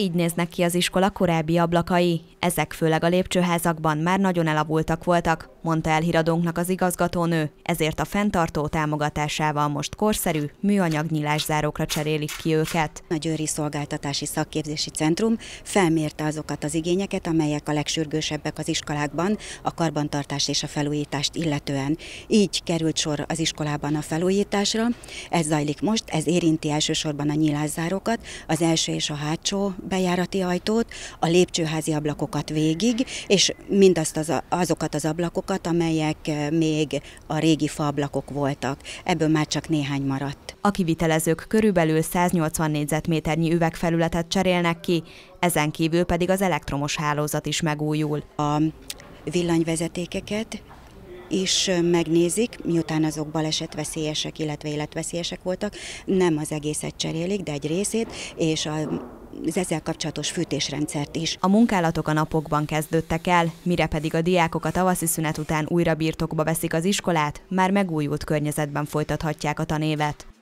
Így néznek ki az iskola korábbi ablakai. Ezek főleg a lépcsőházakban már nagyon elavultak voltak, mondta el híradónknak az igazgatónő, ezért a fenntartó támogatásával most korszerű, műanyag nyilászárókra cserélik ki őket. A Győri Szolgáltatási Szakképzési Centrum felmérte azokat az igényeket, amelyek a legsürgősebbek az iskolákban a karbantartást és a felújítást illetően. Így került sor az iskolában a felújításra, ez zajlik most, ez érinti elsősorban a nyilászárókat, az első és a hátsó bejárati ajtót, a lépcsőházi ablakokat végig, és mindazt az, azokat az ablakokat, amelyek eh, még a régi faablakok voltak. Ebből már csak néhány maradt. A kivitelezők körülbelül 180 négyzetméternyi üvegfelületet cserélnek ki, ezen kívül pedig az elektromos hálózat is megújul. A villanyvezetékeket is eh, megnézik, miután azok balesetveszélyesek, illetve életveszélyesek voltak, nem az egészet cserélik, de egy részét, és a az ezzel kapcsolatos fűtésrendszert is. A munkálatok a napokban kezdődtek el, mire pedig a diákok a tavaszi szünet után újra birtokba veszik az iskolát, már megújult környezetben folytathatják a tanévet.